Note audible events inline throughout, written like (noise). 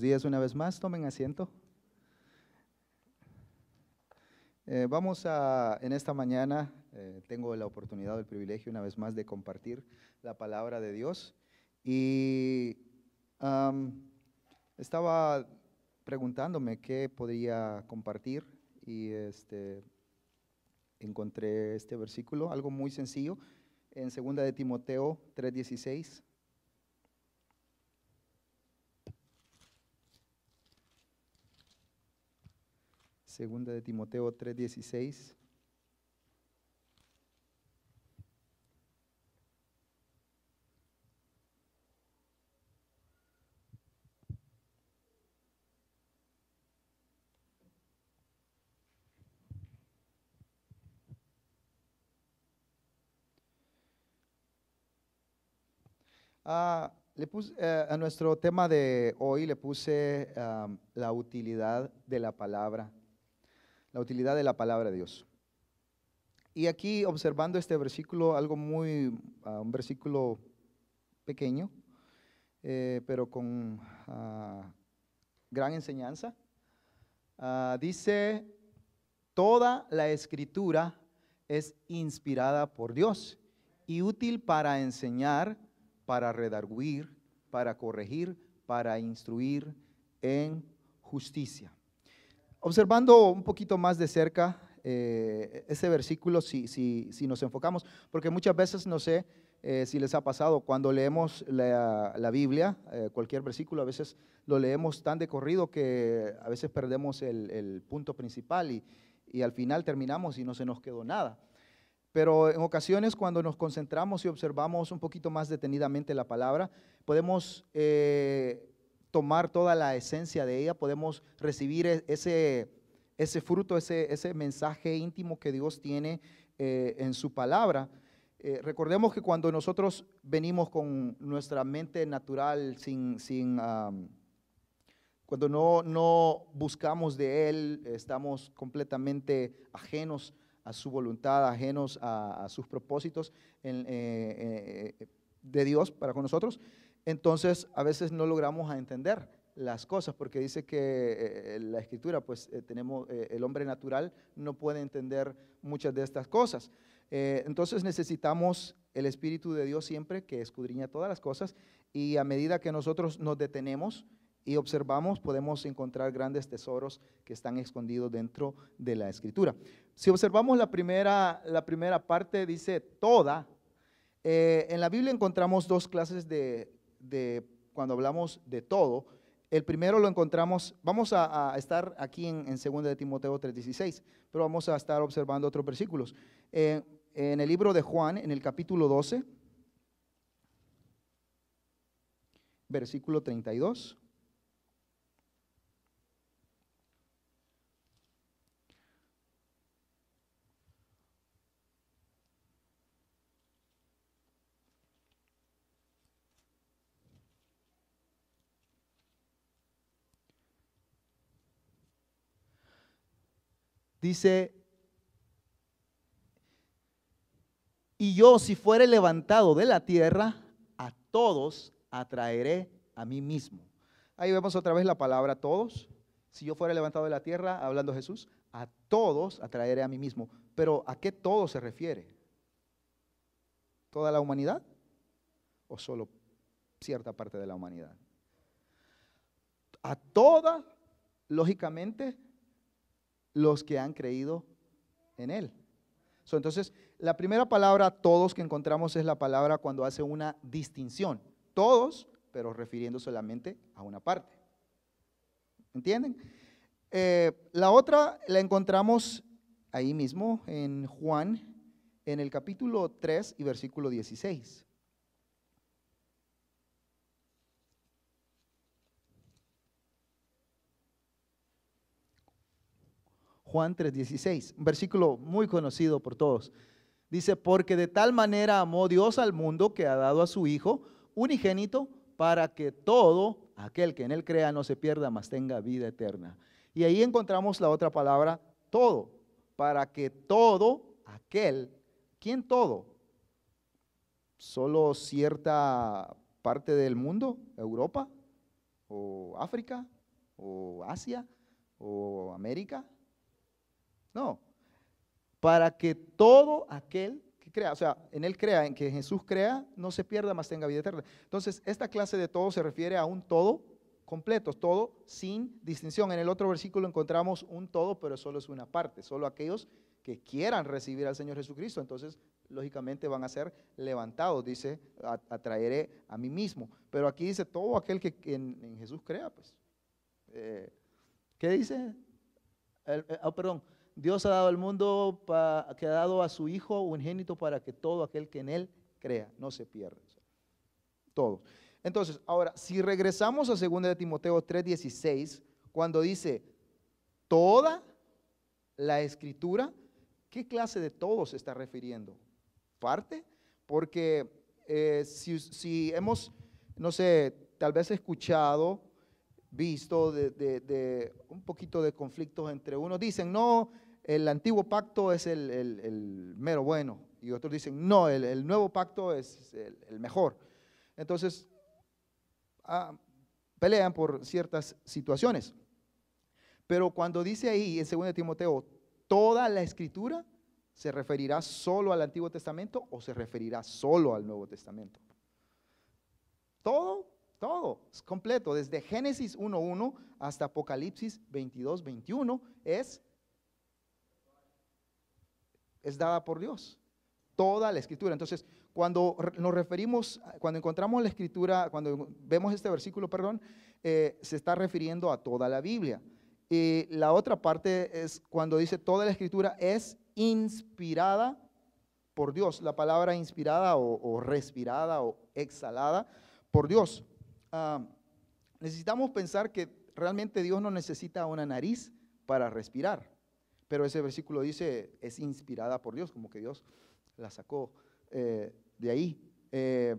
días una vez más, tomen asiento. Eh, vamos a, en esta mañana, eh, tengo la oportunidad, el privilegio una vez más de compartir la palabra de Dios. Y estaba preguntándome qué podría compartir y este, encontré este versículo, algo muy sencillo, en segunda de Timoteo 3:16 Segunda de Timoteo 3:16. dieciséis. Ah, eh, a nuestro tema de hoy le puse la utilidad de la palabra la utilidad de la palabra de Dios. Y aquí observando este versículo, algo muy, ah, un versículo pequeño, eh, pero con ah, gran enseñanza, ah, dice, toda la escritura es inspirada por Dios y útil para enseñar, para redarguir, para corregir, para instruir en justicia Observando un poquito más de cerca eh, ese versículo, si, si, nos enfocamos, porque muchas veces, no sé eh, si les ha pasado, cuando leemos la, Biblia, eh, cualquier versículo, a veces lo leemos tan de corrido que a veces perdemos el, punto principal y, y al final terminamos y no se nos quedó nada. Pero en ocasiones cuando nos concentramos y observamos un poquito más detenidamente la palabra, podemos tomar toda la esencia de ella, podemos recibir e-, ese, ese fruto, ese, mensaje íntimo que Dios tiene eh, en su palabra. Eh, recordemos que cuando nosotros venimos con nuestra mente natural, sin, sin cuando no, buscamos de Él, estamos completamente ajenos a su voluntad, ajenos a, sus propósitos eh, de Dios para con nosotros entonces a veces no logramos entender las cosas, porque dice que eh, la escritura, pues eh, tenemos, eh, el hombre natural no puede entender muchas de estas cosas. entonces necesitamos el Espíritu de Dios siempre que escudriña todas las cosas y a medida que nosotros nos detenemos y observamos, podemos encontrar grandes tesoros que están escondidos dentro de la escritura. Si observamos la primera, la primera parte, dice toda. en la Biblia encontramos dos clases de de cuando hablamos de todo, el primero lo encontramos, vamos a, estar aquí en, en 2 de Timoteo 3:16, pero vamos a estar observando otros versículos. Eh, en el libro de Juan, en el capítulo 12, versículo 32. Dice, y yo si fuere levantado de la tierra, a todos atraeré a mí mismo. Ahí vemos otra vez la palabra todos. Si yo fuera levantado de la tierra, hablando Jesús, a todos atraeré a mí mismo. Pero ¿a qué todo se refiere? ¿Toda la humanidad? ¿O solo cierta parte de la humanidad? A toda, lógicamente, los que han creído en Él. entonces, la primera palabra todos que encontramos es la palabra cuando hace una distinción. Todos, pero refiriendo solamente a una parte. ¿Entienden? Eh, la otra la encontramos ahí mismo en Juan, en el capítulo 3 y versículo 16. Juan 3:16, un versículo muy conocido por todos. Dice, porque de tal manera amó Dios al mundo que ha dado a su Hijo unigénito para que todo aquel que en él crea no se pierda, mas tenga vida eterna. Y ahí encontramos la otra palabra, todo, para que todo aquel, ¿quién todo? ¿Solo cierta parte del mundo? ¿Europa? ¿O África? ¿O Asia? ¿O América? No, para que todo aquel que crea, o sea, en él crea, en que Jesús crea, no se pierda, más tenga vida eterna. Entonces, esta clase de todo se refiere a un todo completo, todo sin distinción. En el otro versículo encontramos un todo, pero solo es una parte, solo aquellos que quieran recibir al Señor Jesucristo, entonces lógicamente van a ser levantados, dice, atraeré a mí mismo. Pero aquí dice todo aquel que en, Jesús crea, pues. Eh, ¿Qué dice? Eh, oh, perdón, Dios ha dado al mundo que ha dado a su Hijo un génito para que todo aquel que en Él crea no se pierda. Todo. Entonces, ahora, si regresamos a 2 de Timoteo 3:16, cuando dice toda la escritura, ¿qué clase de todo se está refiriendo? ¿Parte? Porque eh, si, hemos, no sé, tal vez escuchado, visto de, de un poquito de conflictos entre unos, dicen, no, el antiguo pacto es el, mero bueno y otros dicen, no, el, nuevo pacto es el, mejor. Entonces, ah, pelean por ciertas situaciones. Pero cuando dice ahí en 2 Timoteo, toda la escritura, ¿se referirá solo al Antiguo Testamento o se referirá solo al Nuevo Testamento? Todo, todo, es completo, desde Génesis 1.1 hasta Apocalipsis 22.21 es es dada por Dios. Toda la escritura. Entonces, cuando nos referimos, cuando encontramos la escritura, cuando vemos este versículo, perdón, eh, se está refiriendo a toda la Biblia. Y la otra parte es cuando dice toda la escritura es inspirada por Dios. La palabra inspirada o, respirada o exhalada por Dios. Ah, necesitamos pensar que realmente Dios no necesita una nariz para respirar. Pero ese versículo dice, es inspirada por Dios, como que Dios la sacó eh, de ahí. Eh,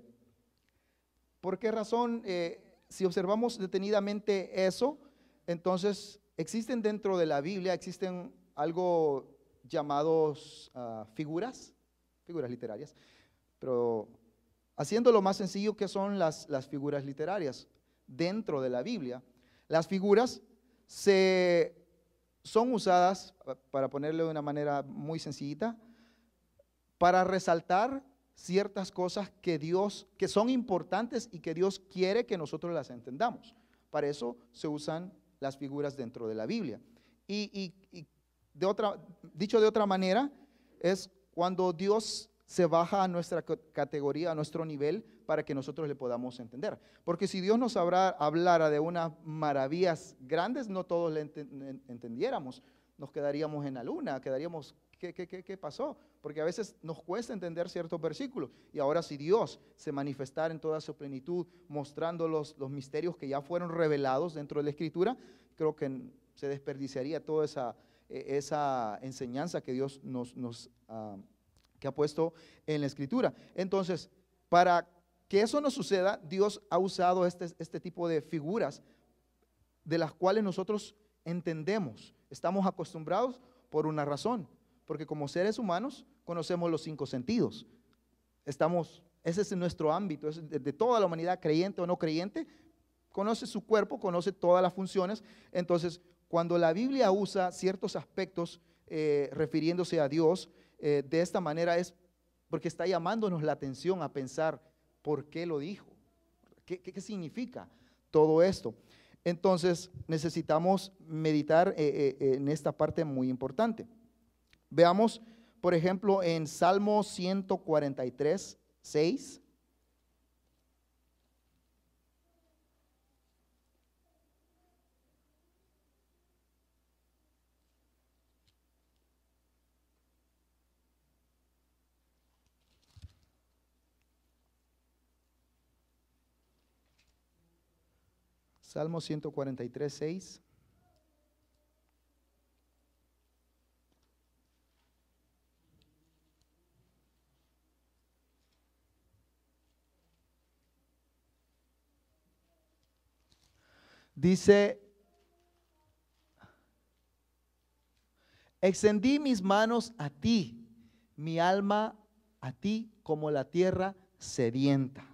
¿Por qué razón? Eh, si observamos detenidamente eso, entonces existen dentro de la Biblia, existen algo llamados ah, figuras, figuras literarias, pero haciendo lo más sencillo qué son las, las figuras literarias dentro de la Biblia, las figuras se son usadas, para ponerlo de una manera muy sencillita, para resaltar ciertas cosas que Dios, que son importantes y que Dios quiere que nosotros las entendamos. Para eso se usan las figuras dentro de la Biblia. Y, y, y dicho de otra manera, es cuando Dios se baja a nuestra categoría, a nuestro nivel, para que nosotros le podamos entender. Porque si Dios nos hablara de unas maravillas grandes, no todos le entendiéramos. Nos quedaríamos en la luna, quedaríamos, ¿qué, pasó? Porque a veces nos cuesta entender ciertos versículos. Y ahora si Dios se manifestara en toda su plenitud, mostrando los, los misterios que ya fueron revelados dentro de la Escritura, creo que se desperdiciaría toda esa, e-, esa enseñanza que Dios nos, nos ah, que ha puesto en la Escritura. Entonces, para que eso no suceda, Dios ha usado este, este tipo de figuras de las cuales nosotros entendemos, estamos acostumbrados por una razón, porque como seres humanos conocemos los cinco sentidos. Estamos, ese es nuestro ámbito, es de, toda la humanidad, creyente o no creyente, conoce su cuerpo, conoce todas las funciones. Entonces, cuando la Biblia usa ciertos aspectos eh, refiriéndose a Dios eh, de esta manera es porque está llamándonos la atención a pensar por qué lo dijo, qué, significa todo esto. Entonces necesitamos meditar eh, eh, eh, en esta parte muy importante. Veamos, por ejemplo, en Salmo 143, 6. Salmo 143, 6. Dice, extendí mis manos a ti, mi alma a ti como la tierra sedienta.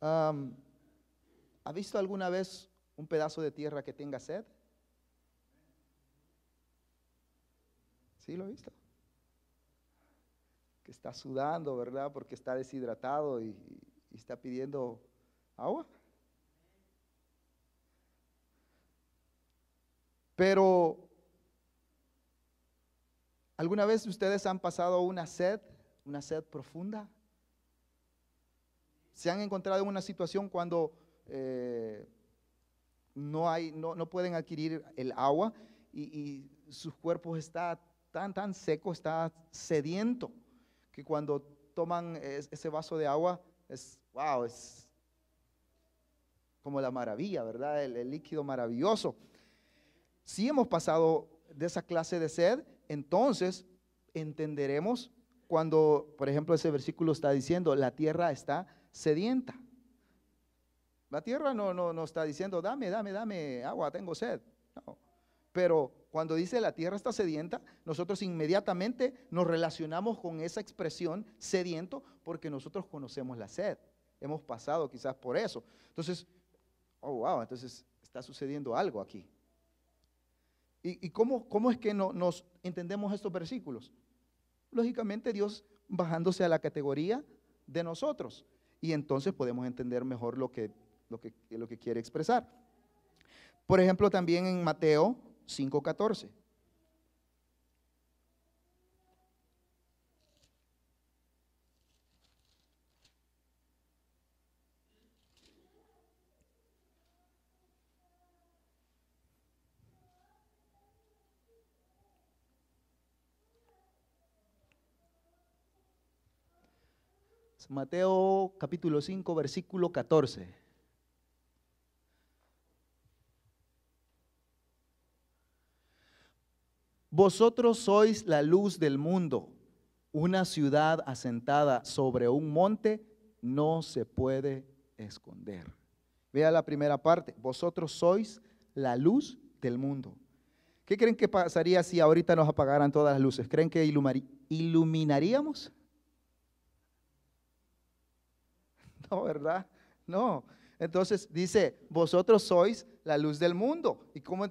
Um, ¿Ha visto alguna vez un pedazo de tierra que tenga sed? ¿Sí lo he visto? Que está sudando, ¿verdad? Porque está deshidratado y, y está pidiendo agua. Pero, ¿alguna vez ustedes han pasado una sed, una sed profunda? ¿Se han encontrado en una situación cuando eh, no, hay, no, no, pueden adquirir el agua y, sus cuerpos están tan, tan seco, está sediento, que cuando toman ese vaso de agua, es, wow, es como la maravilla, ¿verdad? el líquido maravilloso. Si hemos pasado de esa clase de sed, entonces entenderemos cuando, por ejemplo, ese versículo está diciendo, la tierra está sedienta. La tierra no, nos está diciendo, dame, dame, dame agua, tengo sed. Pero cuando dice la tierra está sedienta, nosotros inmediatamente nos relacionamos con esa expresión sediento porque nosotros conocemos la sed. Hemos pasado quizás por eso. Entonces, oh, wow, entonces está sucediendo algo aquí. ¿Y, y cómo, cómo, es que no, nos entendemos estos versículos? Lógicamente Dios bajándose a la categoría de nosotros. Y entonces podemos entender mejor lo que lo que, quiere expresar. Por ejemplo, también en Mateo 5.14. Mateo capítulo 5, versículo 14. Vosotros sois la luz del mundo. Una ciudad asentada sobre un monte no se puede esconder. Vea la primera parte. Vosotros sois la luz del mundo. ¿Qué creen que pasaría si ahorita nos apagaran todas las luces? ¿Creen que iluminaríamos? (laughs) No, ¿verdad? No. Entonces dice, vosotros sois la luz del mundo. ¿Y cómo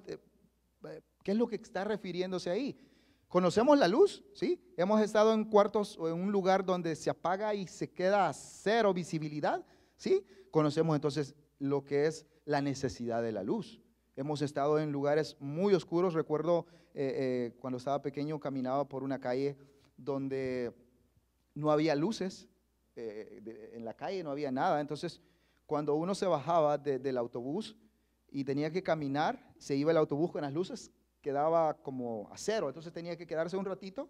¿Qué es lo que está refiriéndose ahí? Conocemos la luz, ¿sí? Hemos estado en cuartos o en un lugar donde se apaga y se queda cero visibilidad, ¿sí? Conocemos entonces lo que es la necesidad de la luz. Hemos estado en lugares muy oscuros. Recuerdo eh, eh, cuando estaba pequeño caminaba por una calle donde no había luces, eh, en la calle no había nada. Entonces, cuando uno se bajaba del autobús y tenía que caminar, se iba el autobús con las luces, quedaba como a cero, entonces tenía que quedarse un ratito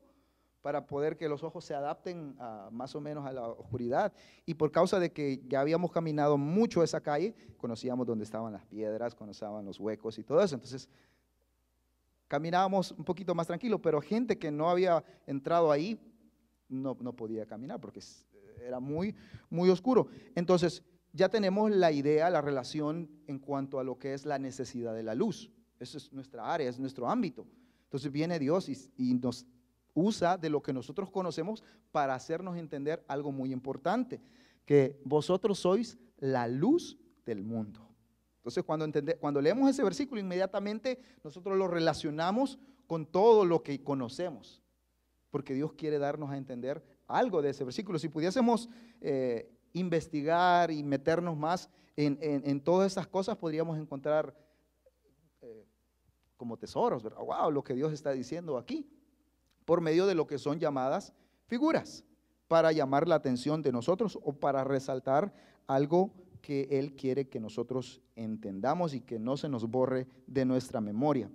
para poder que los ojos se adapten ah, más o menos a la oscuridad. Y por causa de que ya habíamos caminado mucho esa calle, conocíamos dónde estaban las piedras, conocíamos los huecos y todo eso. Entonces, caminábamos un poquito más tranquilo, pero gente que no había entrado ahí no, no podía caminar porque era muy, muy oscuro. Entonces, ya tenemos la idea, la relación en cuanto a lo que es la necesidad de la luz. Esa es nuestra área, es nuestro ámbito. Entonces viene Dios y, nos usa de lo que nosotros conocemos para hacernos entender algo muy importante, que vosotros sois la luz del mundo. Entonces, cuando, cuando leemos ese versículo, inmediatamente nosotros lo relacionamos con todo lo que conocemos, porque Dios quiere darnos a entender algo de ese versículo. Si pudiésemos eh, investigar y meternos más en, en todas esas cosas, podríamos encontrar como tesoros, Wow, lo que Dios está diciendo aquí, por medio de lo que son llamadas figuras, para llamar la atención de nosotros o para resaltar algo que Él quiere que nosotros entendamos y que no se nos borre de nuestra memoria.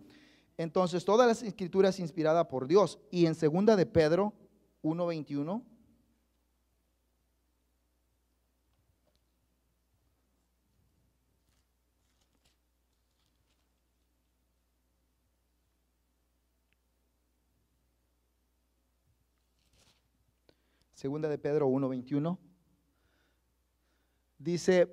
Entonces, todas las escrituras inspiradas por Dios y en segunda de Pedro 1.21 Segunda de Pedro 1:21. Dice,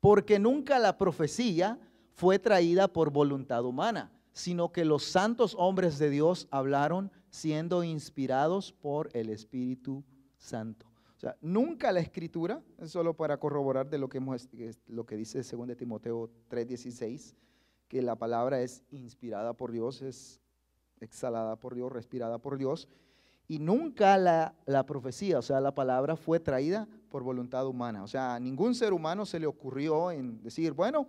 porque nunca la profecía fue traída por voluntad humana, sino que los santos hombres de Dios hablaron siendo inspirados por el Espíritu Santo. O sea, nunca la escritura, es solo para corroborar de lo que, hemos, lo que dice 2 Timoteo 3:16, que la palabra es inspirada por Dios, es exhalada por Dios, respirada por Dios, y nunca la, profecía, o sea, la palabra fue traída por voluntad humana. O sea, a ningún ser humano se le ocurrió en decir, bueno,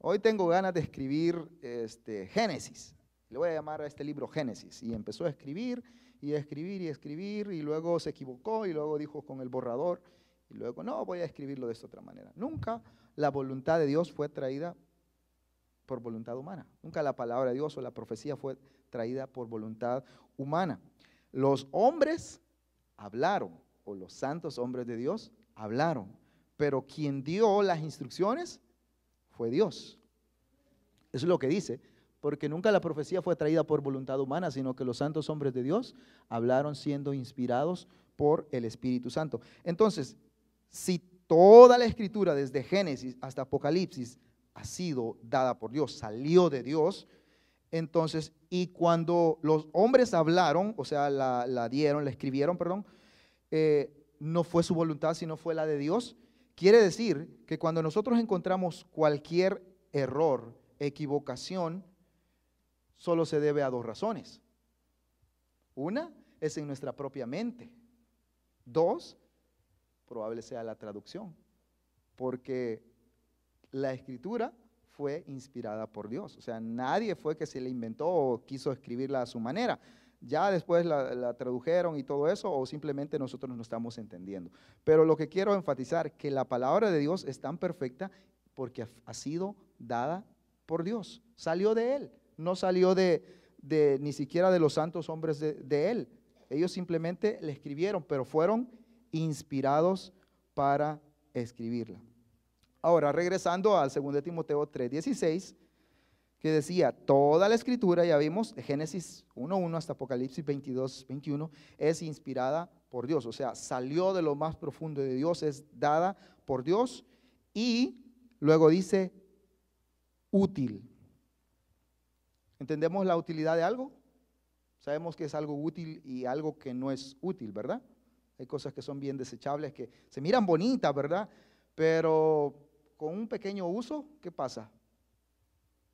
hoy tengo ganas de escribir este, Génesis. Le voy a llamar a este libro Génesis. Y empezó a escribir y a escribir y a escribir y luego se equivocó y luego dijo con el borrador y luego, no, voy a escribirlo de esta otra manera. Nunca la voluntad de Dios fue traída por voluntad humana. Nunca la palabra de Dios o la profecía fue traída por voluntad humana. Los hombres hablaron, o los santos hombres de Dios hablaron, pero quien dio las instrucciones fue Dios. Eso es lo que dice, porque nunca la profecía fue traída por voluntad humana, sino que los santos hombres de Dios hablaron siendo inspirados por el Espíritu Santo. Entonces, si toda la escritura, desde Génesis hasta Apocalipsis, ha sido dada por Dios, salió de Dios, entonces, y cuando los hombres hablaron, o sea, la, dieron, la escribieron, perdón, eh, no fue su voluntad, sino fue la de Dios. Quiere decir que cuando nosotros encontramos cualquier error, equivocación, solo se debe a dos razones. Una es en nuestra propia mente. Dos, probable sea la traducción, porque la escritura fue inspirada por Dios. O sea, nadie fue que se la inventó o quiso escribirla a su manera. Ya después la, tradujeron y todo eso, o simplemente nosotros no estamos entendiendo. Pero lo que quiero enfatizar, que la palabra de Dios es tan perfecta porque ha sido dada por Dios. Salió de Él, no salió de, ni siquiera de los santos hombres de, de Él. Ellos simplemente le escribieron, pero fueron inspirados para escribirla. Ahora, regresando al 2 Timoteo 3:16, que decía, toda la escritura, ya vimos, de Génesis 1.1 hasta Apocalipsis 22.21, es inspirada por Dios, o sea, salió de lo más profundo de Dios, es dada por Dios y luego dice útil. ¿Entendemos la utilidad de algo? Sabemos que es algo útil y algo que no es útil, ¿verdad? Hay cosas que son bien desechables, que se miran bonitas, ¿verdad? Pero con un pequeño uso, ¿qué pasa?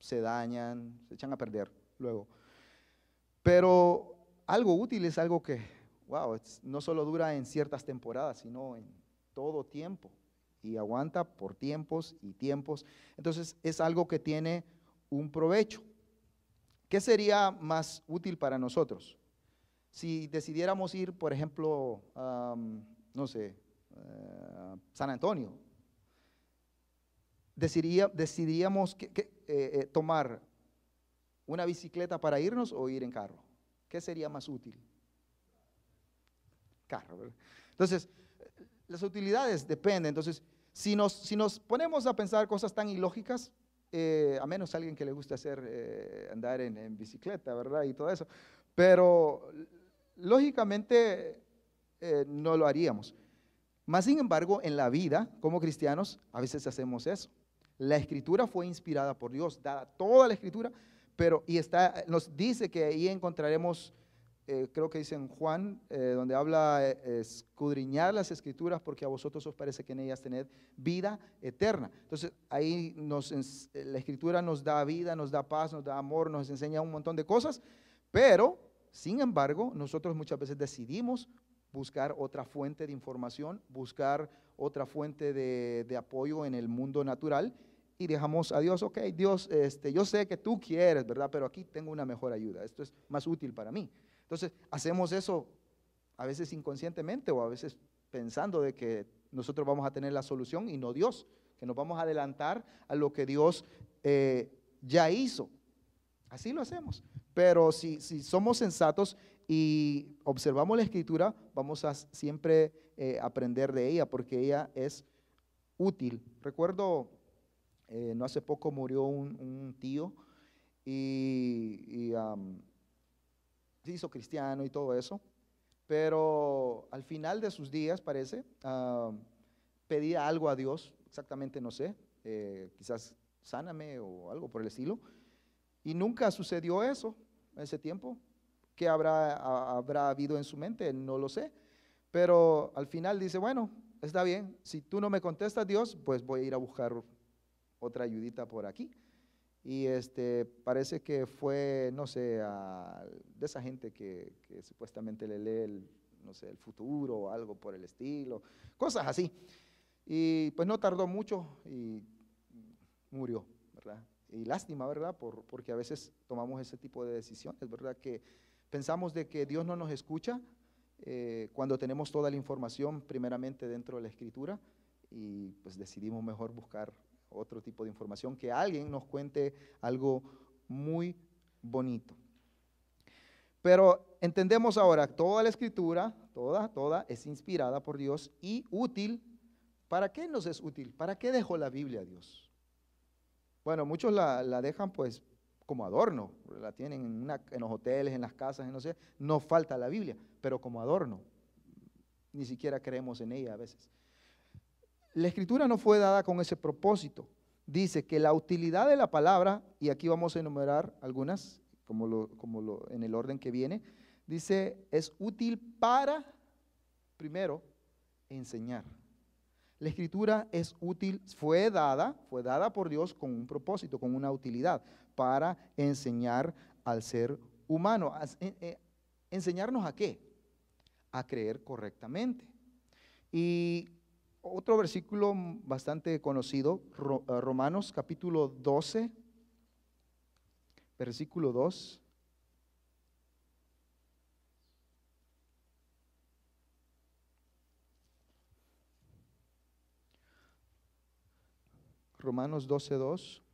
Se dañan, se echan a perder luego. Pero algo útil es algo que, wow, no solo dura en ciertas temporadas, sino en todo tiempo. Y aguanta por tiempos y tiempos. Entonces es algo que tiene un provecho. ¿Qué sería más útil para nosotros? Si decidiéramos ir, por ejemplo, no sé, eh, San Antonio, ¿Decidíamos eh, eh, tomar una bicicleta para irnos o ir en carro? ¿Qué sería más útil? Carro. Entonces, las utilidades dependen. Entonces, si nos, ponemos a pensar cosas tan ilógicas, eh, a menos alguien que le guste hacer andar en, bicicleta, ¿verdad? Y todo eso. Pero lógicamente no lo haríamos. Más sin embargo, en la vida, como cristianos, a veces hacemos eso. La escritura fue inspirada por Dios, dada toda la escritura, pero y está, nos dice que ahí encontraremos, eh, creo que dice en Juan, eh, donde habla eh, escudriñar las escrituras porque a vosotros os parece que en ellas tened vida eterna. Entonces ahí nos, la escritura nos da vida, nos da paz, nos da amor, nos enseña un montón de cosas, pero sin embargo nosotros muchas veces decidimos buscar otra fuente de información, buscar otra fuente de, apoyo en el mundo natural y dejamos a Dios, ok, Dios, este, yo sé que tú quieres, ¿verdad? Pero aquí tengo una mejor ayuda, esto es más útil para mí. Entonces, hacemos eso a veces inconscientemente o a veces pensando de que nosotros vamos a tener la solución y no Dios, que nos vamos a adelantar a lo que Dios eh, ya hizo. Así lo hacemos. Pero si, somos sensatos y observamos la escritura, vamos a siempre eh, aprender de ella porque ella es útil. Recuerdo eh, no hace poco murió un, tío y, se hizo cristiano y todo eso, pero al final de sus días, parece, pedía algo a Dios, exactamente no sé, eh, quizás sáname o algo por el estilo, y nunca sucedió eso en ese tiempo. ¿Qué habrá, habrá habido en su mente? No lo sé. Pero al final dice, bueno, está bien, si tú no me contestas Dios, pues voy a ir a buscar otra ayudita por aquí. Y este, parece que fue, no sé, a, de esa gente que, supuestamente le lee el, no sé, el futuro o algo por el estilo, cosas así. Y pues no tardó mucho y murió, ¿verdad? Y lástima, ¿verdad? porque a veces tomamos ese tipo de decisiones, ¿verdad? Que pensamos de que Dios no nos escucha eh, cuando tenemos toda la información primeramente dentro de la escritura y pues decidimos mejor buscar otro tipo de información, que alguien nos cuente algo muy bonito. Pero entendemos ahora, toda la escritura, toda, toda, es inspirada por Dios y útil. ¿Para qué nos es útil? ¿Para qué dejó la Biblia a Dios? Bueno, muchos la, dejan pues como adorno, la tienen en, los hoteles, en las casas, en no sé, no falta la Biblia, pero como adorno. Ni siquiera creemos en ella a veces. La escritura no fue dada con ese propósito. Dice que la utilidad de la palabra, y aquí vamos a enumerar algunas, como, lo, como lo, en el orden que viene, dice, es útil para, primero, enseñar. La escritura es útil, fue dada, fue dada por Dios con un propósito, con una utilidad, para enseñar al ser humano. Eh, ¿Enseñarnos a qué? A creer correctamente. Y otro versículo bastante conocido, eh, Romanos capítulo 12, versículo 2. Romanos 12, 2.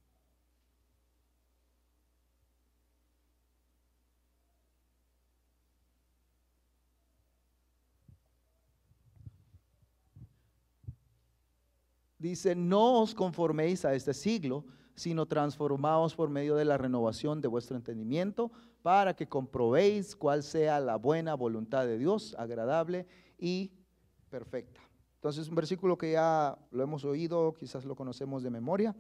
dice, no os conforméis a este siglo, sino transformaos por medio de la renovación de vuestro entendimiento, para que comprobéis cuál sea la buena voluntad de Dios, agradable y perfecta. Entonces, un versículo que ya lo hemos oído, quizás lo conocemos de memoria.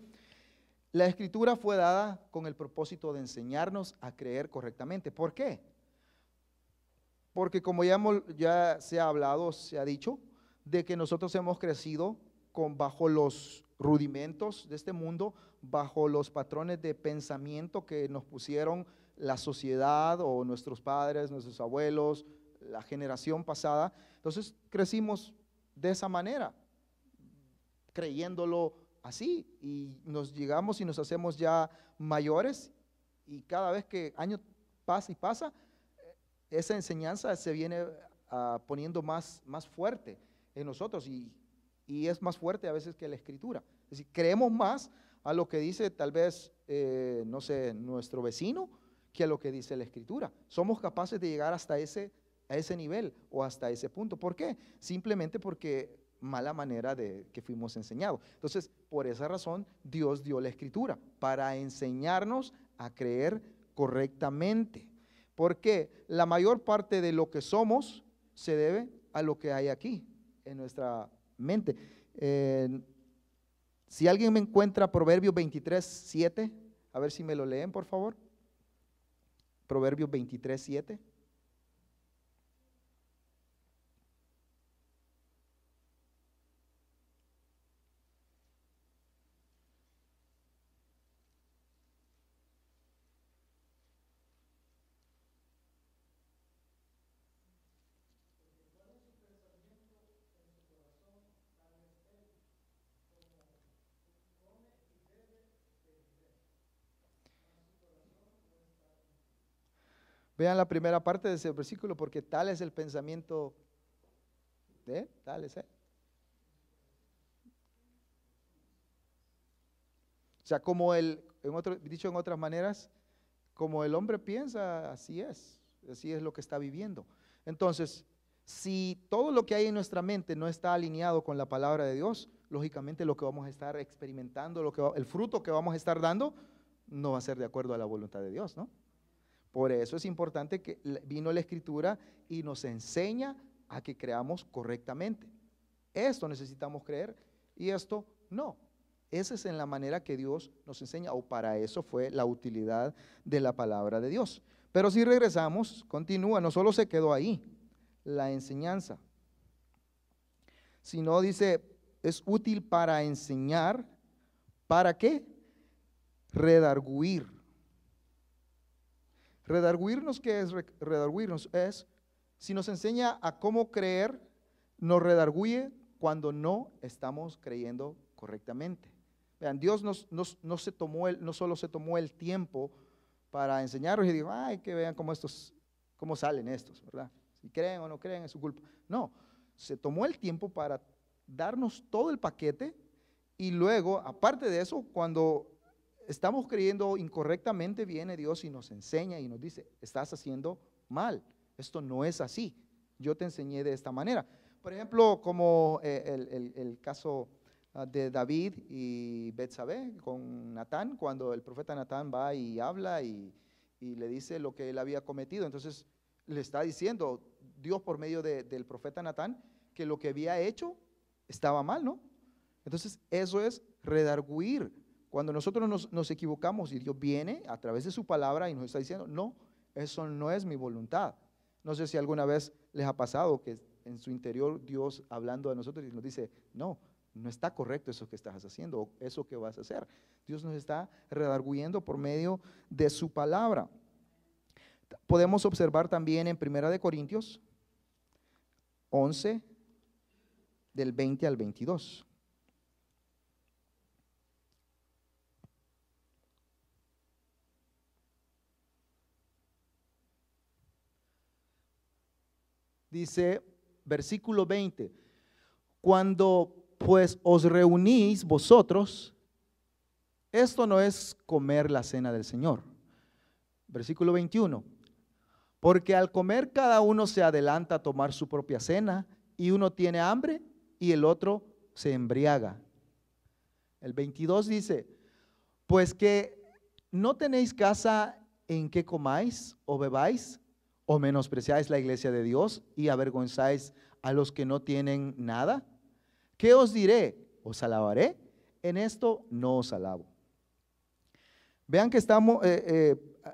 La escritura fue dada con el propósito de enseñarnos a creer correctamente. ¿Por qué? Porque como ya, ya se ha hablado, se ha dicho, de que nosotros hemos crecido con, bajo los rudimentos de este mundo, bajo los patrones de pensamiento que nos pusieron la sociedad o nuestros padres, nuestros abuelos, la generación pasada. Entonces crecimos de esa manera, creyéndolo así, y nos llegamos y nos hacemos ya mayores, y cada vez que año pasa y pasa, esa enseñanza se viene ah, poniendo más, más fuerte en nosotros y y es más fuerte a veces que la escritura. Es decir, creemos más a lo que dice tal vez, eh, no sé, nuestro vecino que a lo que dice la escritura. Somos capaces de llegar hasta ese, a ese nivel o hasta ese punto. ¿Por qué? Simplemente porque mala manera de que fuimos enseñados. Entonces, por esa razón, Dios dio la escritura para enseñarnos a creer correctamente. Porque la mayor parte de lo que somos se debe a lo que hay aquí en nuestra mente. Eh, si alguien me encuentra Proverbios 23, 7, a ver si me lo leen, por favor. Proverbios 23, 7. Vean la primera parte de ese versículo, porque tal es el pensamiento de tal es él. O sea, como el, dicho en otras maneras, como el hombre piensa, así es, así es lo que está viviendo. Entonces, si todo lo que hay en nuestra mente no está alineado con la palabra de Dios, lógicamente lo que vamos a estar experimentando, lo que el fruto que vamos a estar dando, no va a ser de acuerdo a la voluntad de Dios, ¿no? Por eso es importante que vino la escritura y nos enseña a que creamos correctamente. Esto necesitamos creer y esto no. Esa es en la manera que Dios nos enseña, o para eso fue la utilidad de la palabra de Dios. Pero si regresamos, continúa, no solo se quedó ahí la enseñanza, sino dice, es útil para enseñar, ¿para qué? Redarguir Redarguirnos, ¿qué es redarguirnos? Es, si nos enseña a cómo creer, nos redarguye cuando no estamos creyendo correctamente. Vean, Dios nos, no, se tomó el, no solo se tomó el tiempo para enseñarnos y dijo, ay, que vean cómo, estos, cómo salen estos, ¿verdad? Si creen o no creen, es su culpa. No, se tomó el tiempo para darnos todo el paquete y luego, aparte de eso, cuando estamos creyendo incorrectamente, viene Dios y nos enseña y nos dice, estás haciendo mal, esto no es así, yo te enseñé de esta manera. Por ejemplo, como eh, el, caso ah, de David y Betsabé con Natán, cuando el profeta Natán va y habla y, le dice lo que él había cometido. Entonces le está diciendo Dios por medio del profeta Natán que lo que había hecho estaba mal, ¿no? Entonces eso es redarguir cuando nosotros nos, equivocamos y Dios viene a través de su palabra y nos está diciendo, no, eso no es mi voluntad. No sé si alguna vez les ha pasado que en su interior Dios hablando a nosotros y nos dice, no, no está correcto eso que estás haciendo o eso que vas a hacer. Dios nos está redarguyendo por medio de su palabra. Podemos observar también en Primera de Corintios 11, del 20 al 22. dice versículo 20, cuando pues os reunís vosotros, esto no es comer la cena del Señor. Versículo 21, porque al comer cada uno se adelanta a tomar su propia cena y uno tiene hambre y el otro se embriaga. El 22 dice, pues que no tenéis casa en que comáis o bebáis ¿O menospreciáis la iglesia de Dios y avergonzáis a los que no tienen nada? ¿Qué os diré? ¿Os alabaré? En esto no os alabo. Vean que estamos, eh, eh,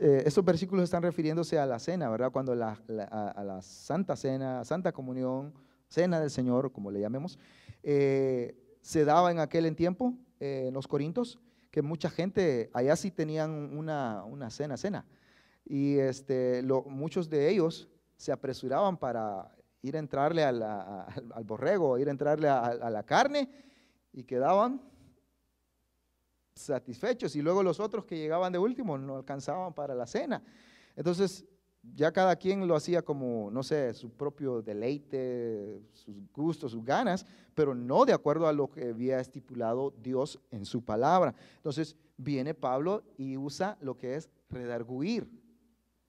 eh, estos versículos están refiriéndose a la cena, ¿verdad? Cuando la, a la Santa Cena, Santa Comunión, Cena del Señor, como le llamemos, se daba en aquel en tiempo, en los Corintos, que mucha gente allá sí tenían una, una cena, cena y este, muchos de ellos se apresuraban para ir a entrarle al borrego, ir a entrarle a, la carne y quedaban satisfechos y luego los otros que llegaban de último no alcanzaban para la cena. Entonces ya cada quien lo hacía como, no sé, su propio deleite, sus gustos, sus ganas, pero no de acuerdo a lo que había estipulado Dios en su palabra. Entonces viene Pablo y usa lo que es redarguir,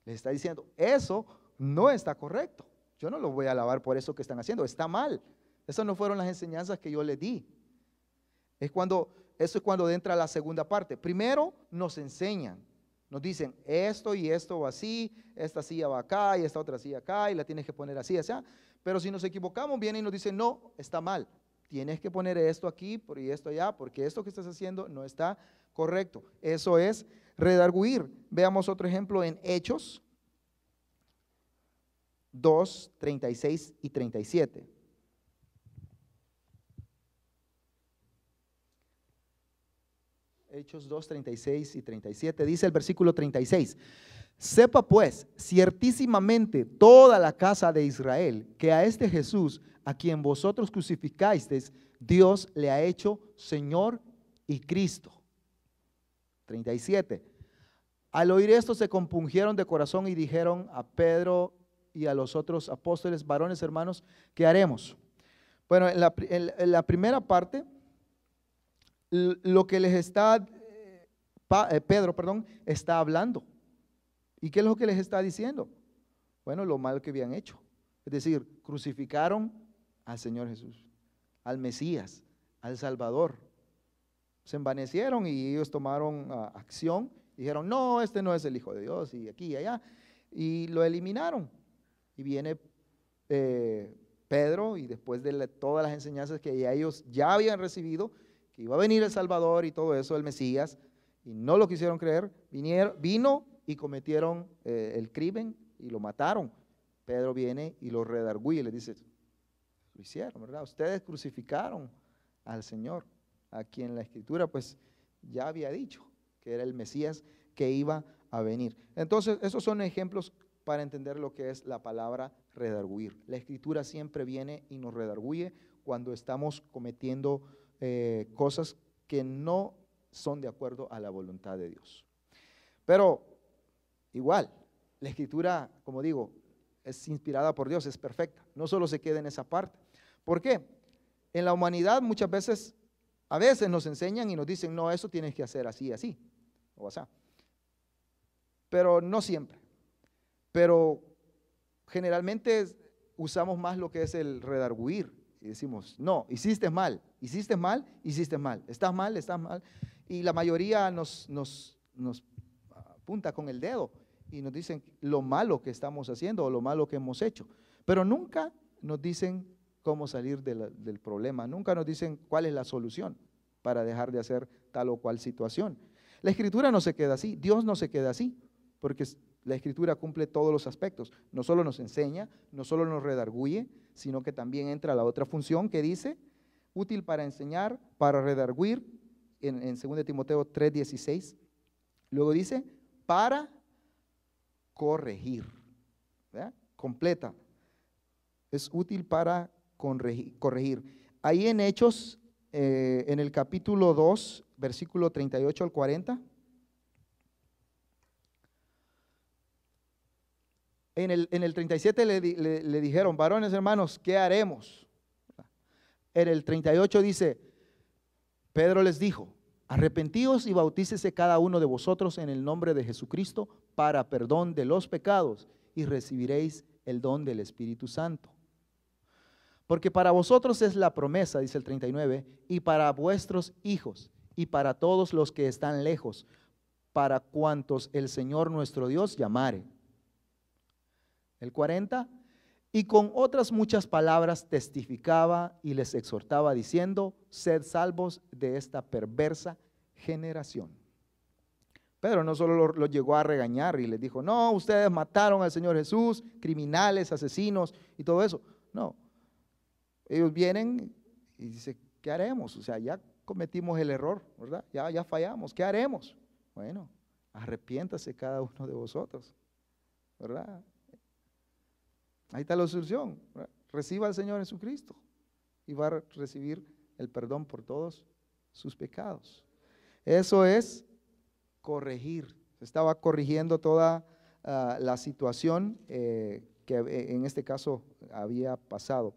les está diciendo, eso no está correcto. Yo no lo voy a alabar por eso que están haciendo, está mal. Esas no fueron las enseñanzas que yo le di. Es cuando, eso es cuando entra la segunda parte. Primero nos enseñan, nos dicen esto y esto va así, esta silla va acá y esta otra silla acá y la tienes que poner así, así. Pero si nos equivocamos, viene y nos dicen, no, está mal, tienes que poner esto aquí y esto allá, porque esto que estás haciendo no está correcto. Eso es redarguir. Veamos otro ejemplo en Hechos 2, 36 y 37. Hechos 2, 36 y 37, dice el versículo 36. Sepa pues ciertísimamente toda la casa de Israel que a este Jesús a quien vosotros crucificasteis, Dios le ha hecho Señor y Cristo. 37. Al oír esto se compungieron de corazón y dijeron a Pedro y a los otros apóstoles, varones, hermanos, ¿qué haremos? Bueno, en la, primera parte, lo que les está, eh, eh, Pedro, perdón, está hablando. ¿Y qué es lo que les está diciendo? Bueno, lo mal que habían hecho. Es decir, crucificaron al Señor Jesús, al Mesías, al Salvador. Se envanecieron y ellos tomaron ah, acción. Dijeron, no, este no es el Hijo de Dios y aquí y allá. Y lo eliminaron. Y viene eh, Pedro y después de todas las enseñanzas que ellos ya habían recibido, que iba a venir el Salvador y todo eso, el Mesías, y no lo quisieron creer, vino y cometieron eh, el crimen y lo mataron. Pedro viene y lo redargüe, y le dice, lo hicieron, ¿verdad? Ustedes crucificaron al Señor, a quien la Escritura pues ya había dicho que era el Mesías que iba a venir. Entonces, esos son ejemplos para entender lo que es la palabra redarguir. La Escritura siempre viene y nos redarguye cuando estamos cometiendo eh, cosas que no son de acuerdo a la voluntad de Dios. Pero igual, la escritura, como digo, es inspirada por Dios, es perfecta. No solo se queda en esa parte, ¿Por qué? En la humanidad muchas veces, a veces nos enseñan y nos dicen, no, eso tienes que hacer así, así, o así. Pero no siempre. Pero generalmente usamos más lo que es el redarguir y decimos, no, hiciste mal, hiciste mal, hiciste mal, estás mal, estás mal. Y la mayoría nos, nos, nos apunta con el dedo y nos dicen lo malo que estamos haciendo o lo malo que hemos hecho. Pero nunca nos dicen cómo salir del problema, nunca nos dicen cuál es la solución para dejar de hacer tal o cual situación. La escritura no se queda así, Dios no se queda así, porque la escritura cumple todos los aspectos. No solo nos enseña, no solo nos redarguye, sino que también entra la otra función que dice, útil para enseñar, para redarguir, en, 2 Timoteo 3:16. Luego dice, para corregir, completa. Es útil para corregir. Ahí en Hechos, eh, en el capítulo 2, versículo 38 al 40. En el, en el 37 le, le dijeron, varones hermanos, ¿qué haremos? En el 38 dice, Pedro les dijo, arrepentíos y bautícese cada uno de vosotros en el nombre de Jesucristo para perdón de los pecados y recibiréis el don del Espíritu Santo. Porque para vosotros es la promesa, dice el 39, y para vuestros hijos, y para todos los que están lejos, para cuantos el Señor nuestro Dios llamare. El 40, y con otras muchas palabras testificaba y les exhortaba diciendo, sed salvos de esta perversa generación. Pedro no solo lo, llegó a regañar y les dijo, no, ustedes mataron al Señor Jesús, criminales, asesinos y todo eso. No, ellos vienen y dicen, ¿qué haremos? O sea, ya cometimos el error, ¿verdad? Ya, ya fallamos, ¿qué haremos? Bueno, arrepiéntase cada uno de vosotros, ¿verdad? Ahí está la solución. Reciba al Señor Jesucristo y va a recibir el perdón por todos sus pecados. Eso es corregir. Estaba corrigiendo toda ah, la situación eh, que eh, en este caso había pasado.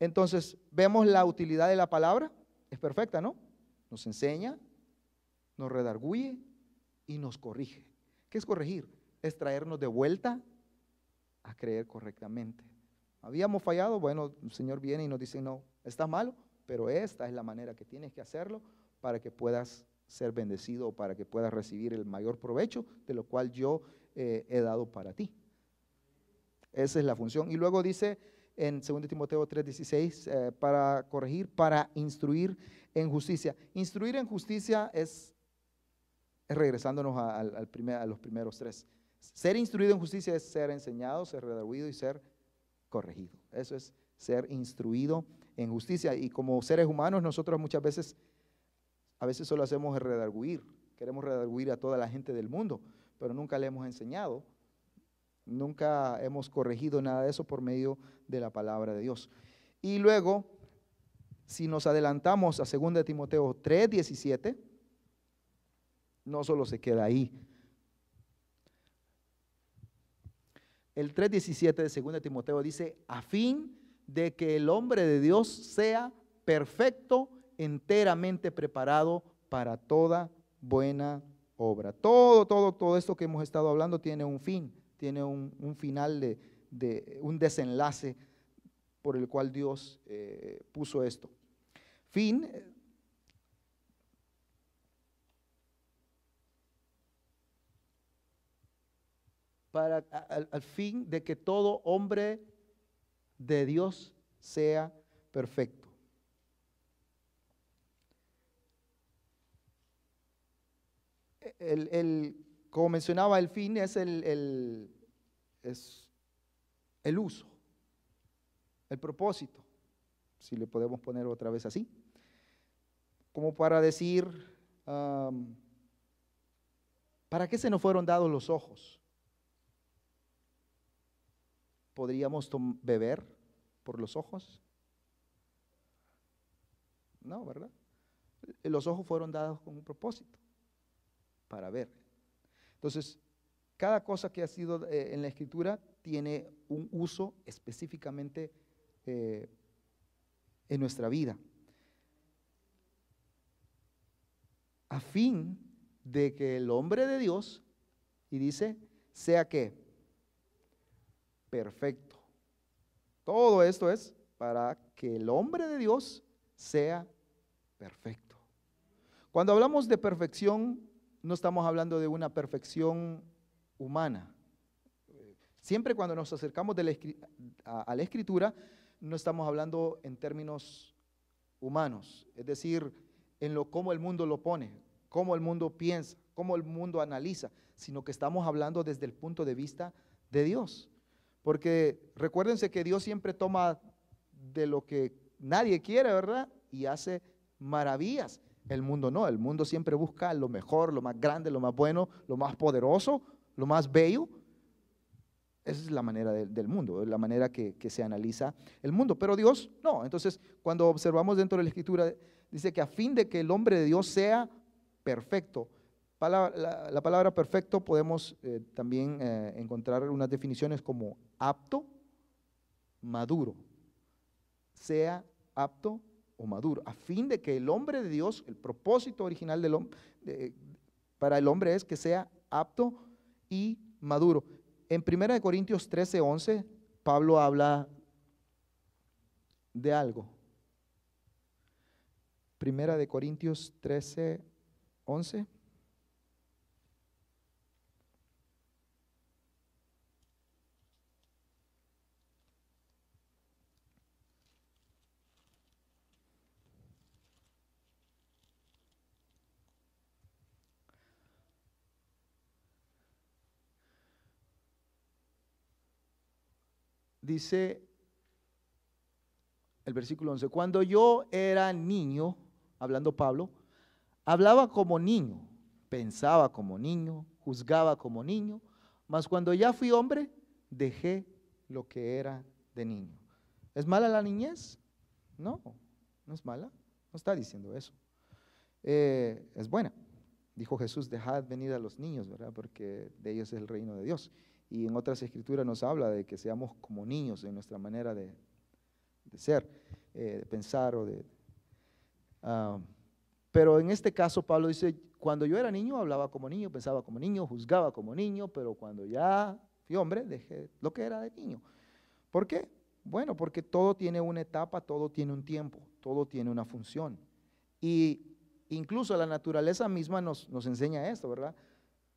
Entonces, vemos la utilidad de la palabra, es perfecta, ¿no? Nos enseña, nos redarguye y nos corrige. ¿Qué es corregir? Es traernos de vuelta a creer correctamente. Habíamos fallado, bueno, el Señor viene y nos dice, no, estás malo, pero esta es la manera que tienes que hacerlo para que puedas ser bendecido o para que puedas recibir el mayor provecho de lo cual yo eh, he dado para ti. Esa es la función. Y luego dice, en 2 Timoteo 3:16, eh, para corregir, para instruir en justicia. Instruir en justicia es, regresándonos a, al primer, a los primeros tres. Ser instruido en justicia es ser enseñado, ser redarguido y ser corregido. Eso es ser instruido en justicia. Y como seres humanos nosotros muchas veces, a veces solo hacemos redarguir. Queremos redarguir a toda la gente del mundo, pero nunca le hemos enseñado Nunca hemos corregido nada de eso por medio de la palabra de Dios. Y luego, si nos adelantamos a 2 Timoteo 3:17, no solo se queda ahí. El 3:17 de 2 Timoteo dice, a fin de que el hombre de Dios sea perfecto, enteramente preparado para toda buena obra. Todo, todo, todo esto que hemos estado hablando tiene un fin tiene un, final de, un desenlace por el cual Dios eh, puso esto. Fin. Para, al, fin de que todo hombre de Dios sea perfecto. el, como mencionaba, el fin es el, el, uso, el propósito, si le podemos poner otra vez así, como para decir, ¿para qué se nos fueron dados los ojos? ¿Podríamos beber por los ojos? No, ¿verdad? Los ojos fueron dados con un propósito, para ver. Entonces, cada cosa que ha sido eh, en la escritura tiene un uso específicamente eh, en nuestra vida. A fin de que el hombre de Dios, y dice, sea que perfecto. Todo esto es para que el hombre de Dios sea perfecto. Cuando hablamos de perfección, no estamos hablando de una perfección humana. Siempre cuando nos acercamos a la escritura, no estamos hablando en términos humanos, es decir, en lo cómo el mundo lo pone, cómo el mundo piensa, cómo el mundo analiza, sino que estamos hablando desde el punto de vista de Dios. Porque recuérdense que Dios siempre toma de lo que nadie quiere, ¿verdad? Y hace maravillas. El mundo no, el mundo siempre busca lo mejor, lo más grande, lo más bueno, lo más poderoso, lo más bello. Esa es la manera del mundo, la manera que, se analiza el mundo. Pero Dios no. Entonces, cuando observamos dentro de la escritura, dice que a fin de que el hombre de Dios sea perfecto. la, palabra perfecto podemos eh, también eh, encontrar unas definiciones como apto, maduro. Sea apto, o maduro, a fin de que el hombre de Dios, el propósito original del para el hombre es que sea apto y maduro. En 1 Corintios 13, 11, Pablo habla de algo. Primera de Corintios 13, 11. dice el versículo 11, cuando yo era niño, hablando Pablo, hablaba como niño, pensaba como niño, juzgaba como niño, mas cuando ya fui hombre, dejé lo que era de niño. ¿Es mala la niñez? No, no es mala, no está diciendo eso. Eh, es buena. Dijo Jesús, dejad venir a los niños, ¿verdad? Porque de ellos es el reino de Dios y en otras escrituras nos habla de que seamos como niños en nuestra manera de, de ser, eh, de pensar o de... Ah, pero en este caso Pablo dice, cuando yo era niño hablaba como niño, pensaba como niño, juzgaba como niño, pero cuando ya fui hombre dejé lo que era de niño. ¿Por qué? Bueno, porque todo tiene una etapa, todo tiene un tiempo, todo tiene una función. Y incluso la naturaleza misma nos, nos enseña esto, ¿verdad?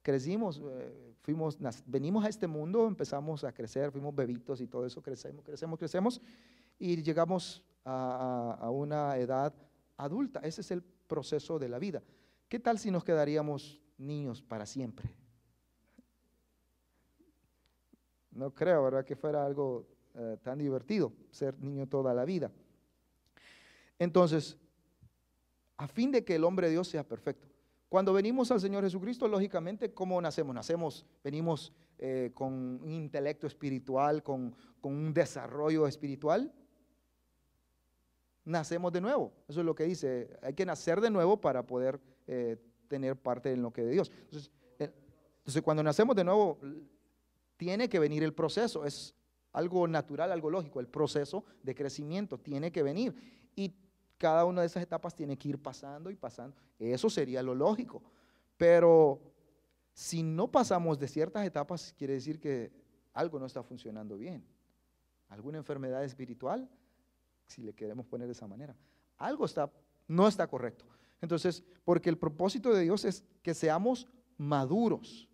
crecimos, eh, fuimos, venimos a este mundo, empezamos a crecer, fuimos bebitos y todo eso, crecemos, crecemos, crecemos, y llegamos a, una edad adulta. Ese es el proceso de la vida. ¿Qué tal si nos quedaríamos niños para siempre? No creo, ¿verdad? Que fuera algo eh, tan divertido ser niño toda la vida. Entonces, a fin de que el hombre de Dios sea perfecto, cuando venimos al Señor Jesucristo, lógicamente, ¿cómo nacemos? Nacemos, venimos eh, con un intelecto espiritual, con, un desarrollo espiritual. Nacemos de nuevo. Eso es lo que dice. Hay que nacer de nuevo para poder eh, tener parte en lo que de Dios. Eh, entonces, cuando nacemos de nuevo, tiene que venir el proceso. Es algo natural, algo lógico. El proceso de crecimiento tiene que venir cada una de esas etapas tiene que ir pasando y pasando. Eso sería lo lógico. Pero si no pasamos de ciertas etapas, quiere decir que algo no está funcionando bien. Alguna enfermedad espiritual, si le queremos poner de esa manera. Algo está, no está correcto. Entonces, porque el propósito de Dios es que seamos maduros,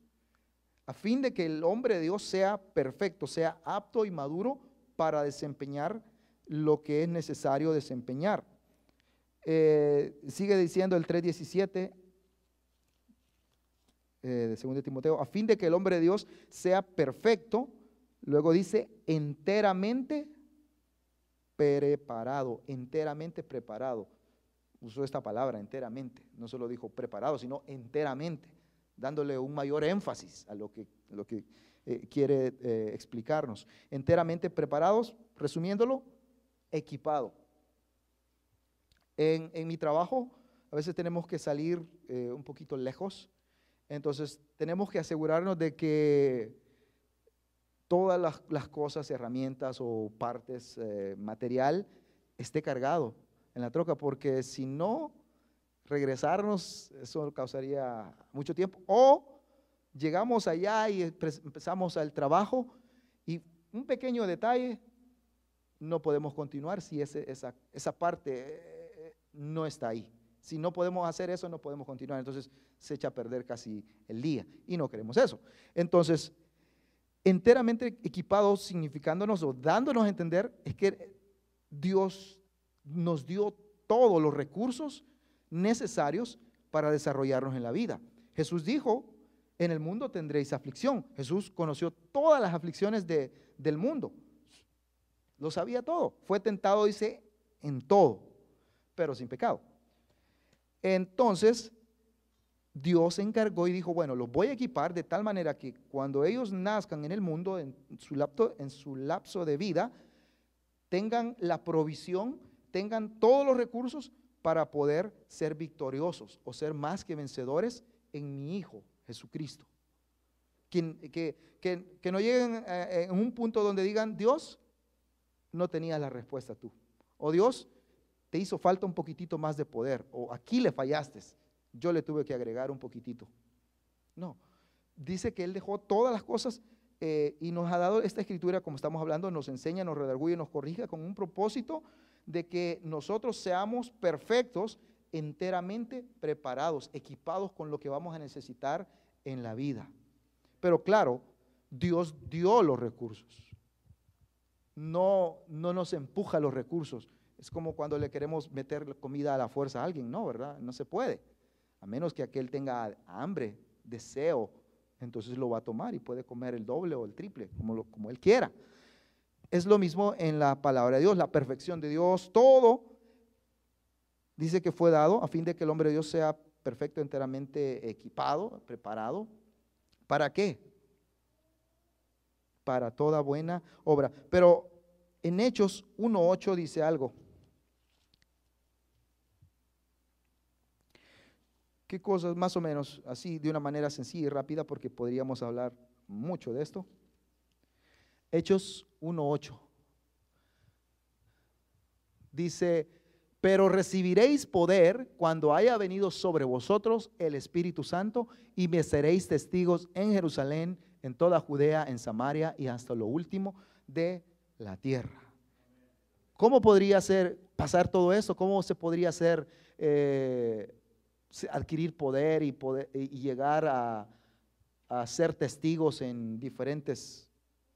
a fin de que el hombre de Dios sea perfecto, sea apto y maduro para desempeñar lo que es necesario desempeñar. Eh, sigue diciendo el 3.17 eh, de 2 Timoteo, a fin de que el hombre de Dios sea perfecto, luego dice enteramente preparado, enteramente preparado. Usó esta palabra enteramente, no solo dijo preparado, sino enteramente, dándole un mayor énfasis a lo que, lo que eh, quiere explicarnos. Enteramente preparados, resumiéndolo, equipado en, mi trabajo, a veces tenemos que salir eh, un poquito lejos, entonces tenemos que asegurarnos de que todas las, cosas, herramientas o partes, eh, material, esté cargado en la troca, porque si no, regresarnos, eso causaría mucho tiempo. O llegamos allá y empezamos al trabajo y un pequeño detalle, no podemos continuar si ese, esa, esa parte eh, no está ahí. Si no podemos hacer eso, no podemos continuar. Entonces se echa a perder casi el día y no queremos eso. Entonces, enteramente equipados, significándonos o dándonos a entender, es que Dios nos dio todos los recursos necesarios para desarrollarnos en la vida. Jesús dijo, en el mundo tendréis aflicción. Jesús conoció todas las aflicciones del mundo. Lo sabía todo. Fue tentado, dice, en todo pero sin pecado. Entonces, Dios se encargó y dijo, bueno, los voy a equipar de tal manera que cuando ellos nazcan en el mundo, en su, lapso, de vida, tengan la provisión, tengan todos los recursos para poder ser victoriosos o ser más que vencedores en mi Hijo Jesucristo. Que, no lleguen eh, en un punto donde digan, Dios, no tenía la respuesta tú. O Dios, te hizo falta un poquitito más de poder o aquí le fallaste, yo le tuve que agregar un poquitito. No, dice que Él dejó todas las cosas eh, y nos ha dado esta escritura, como estamos hablando, nos enseña, nos redarguye, nos corrija con un propósito de que nosotros seamos perfectos, enteramente preparados, equipados con lo que vamos a necesitar en la vida. Pero claro, Dios dio los recursos. No, no nos empuja los recursos. Es como cuando le queremos meter comida a la fuerza a alguien, no, ¿verdad? No se puede. A menos que aquel tenga hambre, deseo, entonces lo va a tomar y puede comer el doble o el triple, como, como él quiera. Es lo mismo en la palabra de Dios, la perfección de Dios, todo dice que fue dado a fin de que el hombre de Dios sea perfecto, enteramente equipado, preparado. ¿Para qué? Para toda buena obra. Pero en Hechos 1.8 dice algo. ¿Qué cosas más o menos así, de una manera sencilla y rápida, porque podríamos hablar mucho de esto? Hechos 1.8. Dice, pero recibiréis poder cuando haya venido sobre vosotros el Espíritu Santo y me seréis testigos en Jerusalén, en toda Judea, en Samaria y hasta lo último de la tierra. ¿Cómo podría ser pasar todo eso? ¿Cómo se podría hacer eh, adquirir poder y, poder, llegar a, ser testigos en diferentes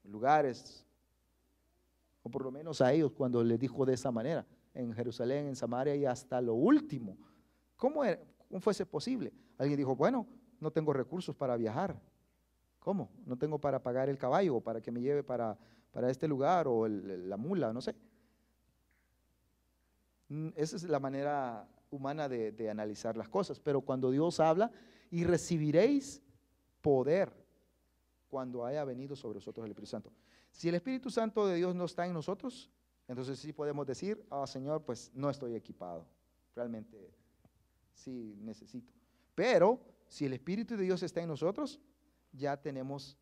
lugares, o por lo menos a ellos cuando les dijo de esa manera, en Jerusalén, en Samaria y hasta lo último. ¿Cómo, era, fuese posible? Alguien dijo, bueno, no tengo recursos para viajar. ¿Cómo? No tengo para pagar el caballo, para que me lleve para, este lugar, o la mula, no sé. Mm, esa es la manera humana de, analizar las cosas, pero cuando Dios habla, y recibiréis poder cuando haya venido sobre vosotros el Espíritu Santo. Si el Espíritu Santo de Dios no está en nosotros, entonces sí podemos decir, ah, Señor, pues no estoy equipado. Realmente sí necesito. Pero si el Espíritu de Dios está en nosotros, ya tenemos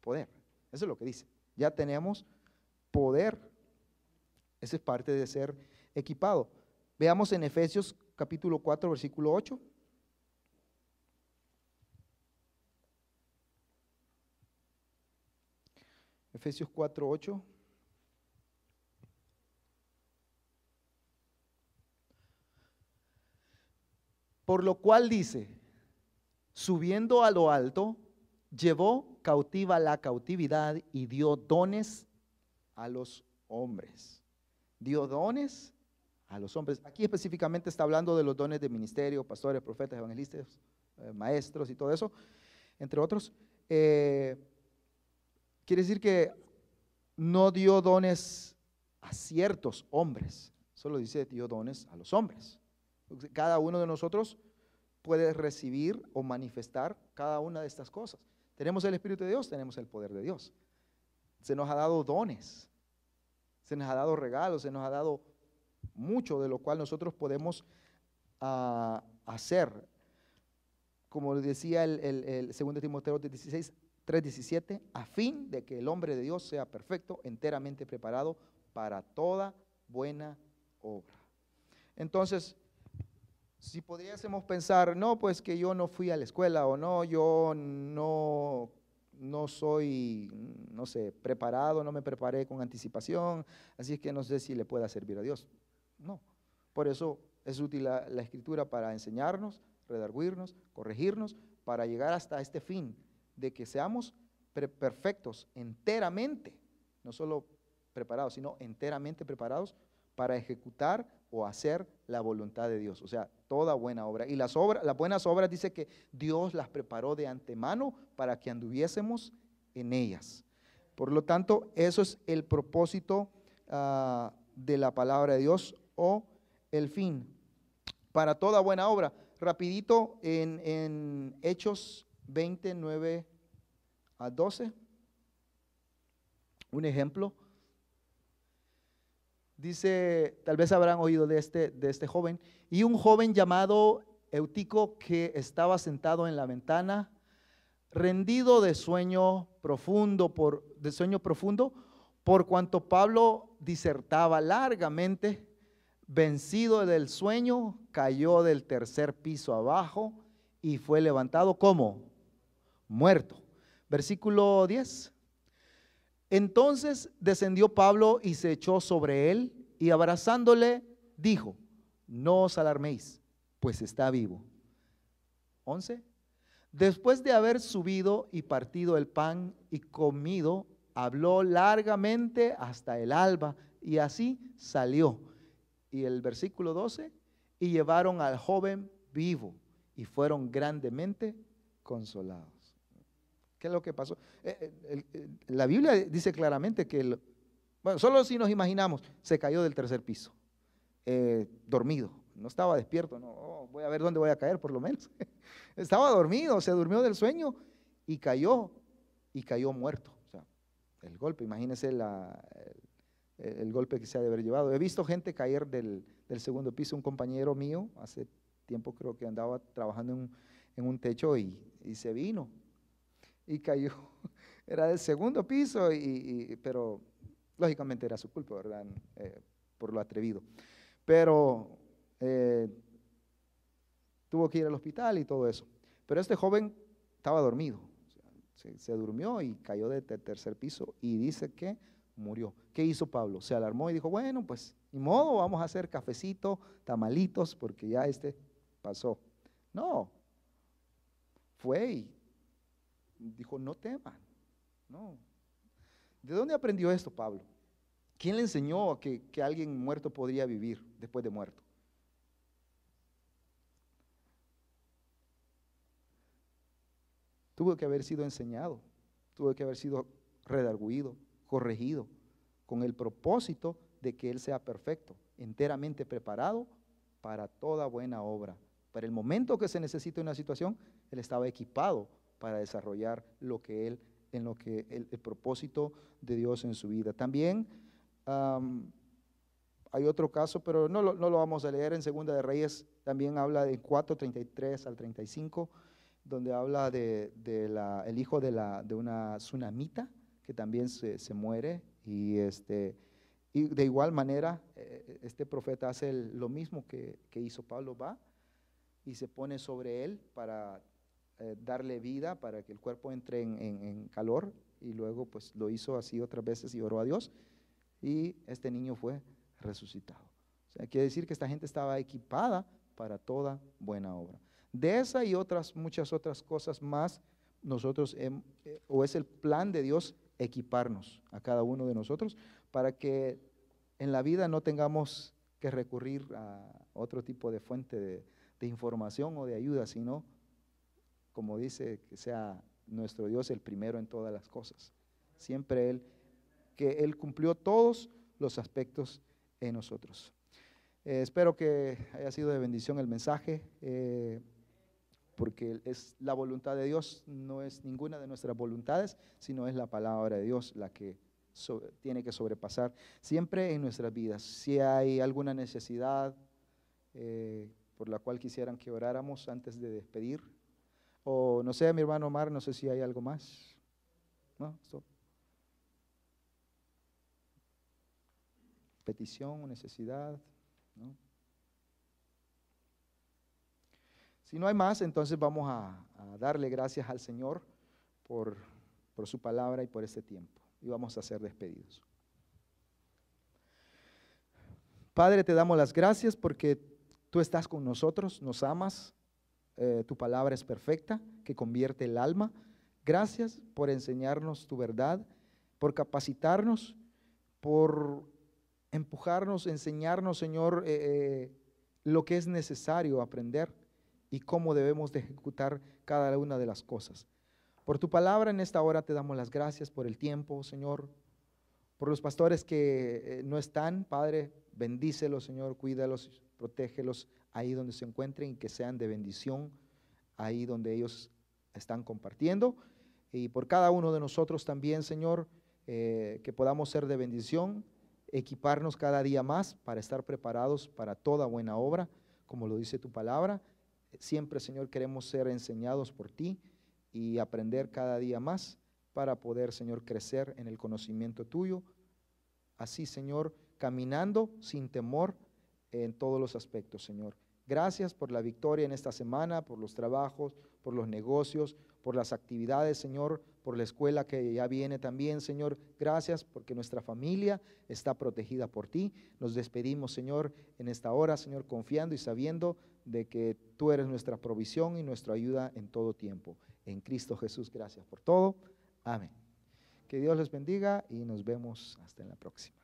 poder. Eso es lo que dice. Ya tenemos poder. Esa es parte de ser equipado. Veamos en Efesios capítulo 4, versículo 8. Efesios 4, 8. Por lo cual dice, subiendo a lo alto, llevó cautiva la cautividad y dio dones a los hombres. Dio dones a los hombres. Aquí específicamente está hablando de los dones de ministerio, pastores, profetas, evangelistas, eh, maestros y todo eso, entre otros. Eh, quiere decir que no dio dones a ciertos hombres, solo dice dio dones a los hombres. Cada uno de nosotros puede recibir o manifestar cada una de estas cosas. Tenemos el Espíritu de Dios, tenemos el poder de Dios. Se nos ha dado dones, se nos ha dado regalos, se nos ha dado mucho de lo cual nosotros podemos ah, hacer. Como decía el, 2 Timoteo 16, 3.17, a fin de que el hombre de Dios sea perfecto, enteramente preparado para toda buena obra. Entonces, si podríamos pensar, no, pues que yo no fui a la escuela o no, yo no, no soy, no sé, preparado, no me preparé con anticipación, así es que no sé si le pueda servir a Dios. No. Por eso es útil la, escritura para enseñarnos, redarguirnos, corregirnos, para llegar hasta este fin de que seamos perfectos enteramente, no solo preparados, sino enteramente preparados para ejecutar o hacer la voluntad de Dios, o sea, toda buena obra. Y las, obras, las buenas obras dice que Dios las preparó de antemano para que anduviésemos en ellas. Por lo tanto, eso es el propósito ah, de la palabra de Dios o el fin. Para toda buena obra. Rapidito en, Hechos 29 a 12. Un ejemplo. Dice, tal vez habrán oído de este, de este joven. Y un joven llamado Eutico que estaba sentado en la ventana, rendido de sueño profundo por, de sueño profundo, por cuanto Pablo disertaba largamente vencido del sueño, cayó del tercer piso abajo y fue levantado como muerto. Versículo 10. Entonces descendió Pablo y se echó sobre él y abrazándole dijo, no os alarméis, pues está vivo. 11. Después de haber subido y partido el pan y comido, habló largamente hasta el alba y así salió y el versículo 12, y llevaron al joven vivo y fueron grandemente consolados. ¿Qué es lo que pasó? Eh, eh, la Biblia dice claramente que, el, bueno, solo si nos imaginamos, se cayó del tercer piso, eh, dormido, no estaba despierto, no, oh, voy a ver dónde voy a caer por lo menos. (laughs) estaba dormido, se durmió del sueño y cayó, y cayó muerto. O sea, el golpe, imagínense la, eh, el golpe que se ha de haber llevado. He visto gente caer del, segundo piso, un compañero mío, hace tiempo creo que andaba trabajando en, un techo y, se vino y cayó. (laughs) Era del segundo piso, pero lógicamente era su culpa, ¿verdad? Eh, por lo atrevido. Pero eh, tuvo que ir al hospital y todo eso. Pero este joven estaba dormido, se, se durmió y cayó del tercer piso y dice que murió. ¿Qué hizo Pablo? Se alarmó y dijo, bueno, pues ni modo, vamos a hacer cafecito, tamalitos, porque ya este pasó. No, fue y dijo, no teman, no. ¿De dónde aprendió esto Pablo? ¿Quién le enseñó que, que alguien muerto podría vivir después de muerto? Tuvo que haber sido enseñado, tuvo que haber sido redarguido, corregido, con el propósito de que Él sea perfecto, enteramente preparado para toda buena obra. Para el momento que se necesite una situación, Él estaba equipado para desarrollar lo que Él, en lo que el, propósito de Dios en su vida. También hay otro caso, pero no lo, vamos a leer en Segunda de Reyes, también habla de 4.33 al 35, donde habla de, de la, el hijo de, la, de una tsunamita que también se, muere y este... Y de igual manera, eh, este profeta hace lo mismo que, hizo Pablo, va y se pone sobre él para eh, darle vida, para que el cuerpo entre en, calor, y luego pues lo hizo así otras veces y oró a Dios, y este niño fue resucitado. O sea, quiere decir que esta gente estaba equipada para toda buena obra. De esa y otras, muchas otras cosas más, nosotros, eh, o es el plan de Dios equiparnos a cada uno de nosotros para que en la vida no tengamos que recurrir a otro tipo de fuente de, información o de ayuda, sino, como dice, que sea nuestro Dios el primero en todas las cosas. Siempre Él, que Él cumplió todos los aspectos en nosotros. Eh, espero que haya sido de bendición el mensaje. Eh, porque es la voluntad de Dios, no es ninguna de nuestras voluntades, sino es la palabra de Dios la que tiene que sobrepasar siempre en nuestras vidas. Si hay alguna necesidad eh, por la cual quisieran que oráramos antes de despedir, o no sé, mi hermano Omar, no sé si hay algo más. ¿No? Petición, necesidad. ¿no? Si no hay más, entonces vamos a, darle gracias al Señor por, su palabra y por este tiempo. Y vamos a ser despedidos. Padre, te damos las gracias porque tú estás con nosotros, nos amas, eh, tu palabra es perfecta, que convierte el alma. Gracias por enseñarnos tu verdad, por capacitarnos, por empujarnos, enseñarnos, Señor, eh, eh, lo que es necesario aprender y cómo debemos de ejecutar cada una de las cosas. Por tu palabra en esta hora te damos las gracias por el tiempo, Señor, por los pastores que eh, no están, Padre, bendícelos, Señor, cuídalos, protégelos ahí donde se encuentren y que sean de bendición ahí donde ellos están compartiendo. Y por cada uno de nosotros también, Señor, eh, que podamos ser de bendición, equiparnos cada día más para estar preparados para toda buena obra, como lo dice tu palabra. Siempre, Señor, queremos ser enseñados por ti y aprender cada día más para poder, Señor, crecer en el conocimiento tuyo. Así, Señor, caminando sin temor en todos los aspectos, Señor. Gracias por la victoria en esta semana, por los trabajos, por los negocios, por las actividades, Señor, por la escuela que ya viene también, Señor. Gracias porque nuestra familia está protegida por ti. Nos despedimos, Señor, en esta hora, Señor, confiando y sabiendo de que tú eres nuestra provisión y nuestra ayuda en todo tiempo. En Cristo Jesús, gracias por todo. Amén. Que Dios les bendiga y nos vemos hasta en la próxima.